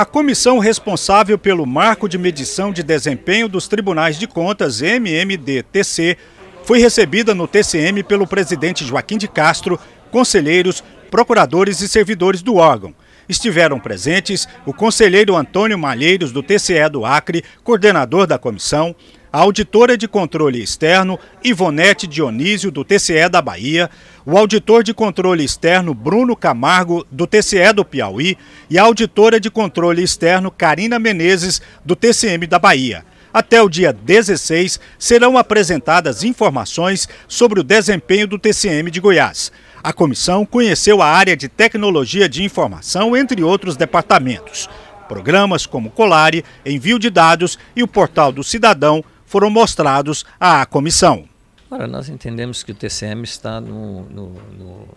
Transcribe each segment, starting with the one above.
A comissão responsável pelo Marco de Medição de Desempenho dos Tribunais de Contas, MMDTC, foi recebida no TCM pelo presidente Joaquim de Castro, conselheiros, procuradores e servidores do órgão. Estiveram presentes o conselheiro Antônio Malheiros, do TCE do Acre, coordenador da comissão, a auditora de controle externo Ivonete Dionísio, do TCE da Bahia, o auditor de controle externo Bruno Camargo, do TCE do Piauí, e a auditora de controle externo Karina Menezes, do TCM da Bahia. Até o dia 16, serão apresentadas informações sobre o desempenho do TCM de Goiás. A comissão conheceu a área de tecnologia de informação, entre outros departamentos. Programas como Colare, envio de dados e o portal do cidadão foram mostrados à comissão. Ora, nós entendemos que o TCM está no, no, no,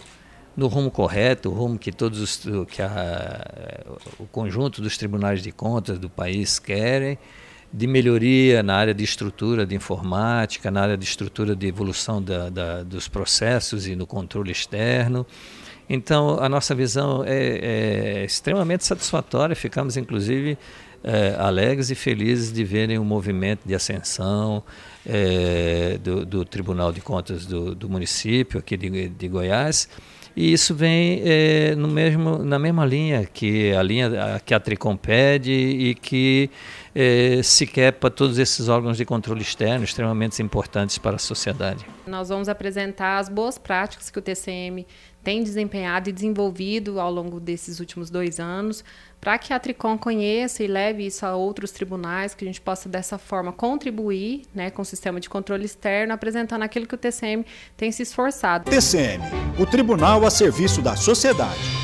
no rumo correto, o rumo que todos os, que a, o conjunto dos tribunais de contas do país querem, de melhoria na área de estrutura de informática, na área de estrutura de evolução da, da, dos processos e no controle externo. Então, a nossa visão é, é extremamente satisfatória, ficamos inclusive é, alegres e felizes de verem o movimento de ascensão é, do, do, Tribunal de Contas do, do município aqui de, de Goiás. E isso vem é, no mesmo, na mesma linha que a linha que a Tricom pede e que é, se quer para todos esses órgãos de controle externo, extremamente importantes para a sociedade. Nós vamos apresentar as boas práticas que o TCM tem desempenhado e desenvolvido ao longo desses últimos dois anos, para que a Tricom conheça e leve isso a outros tribunais, que a gente possa dessa forma contribuir né, com o sistema de controle externo, apresentando aquilo que o TCM tem se esforçado. TCM, o tribunal a serviço da sociedade.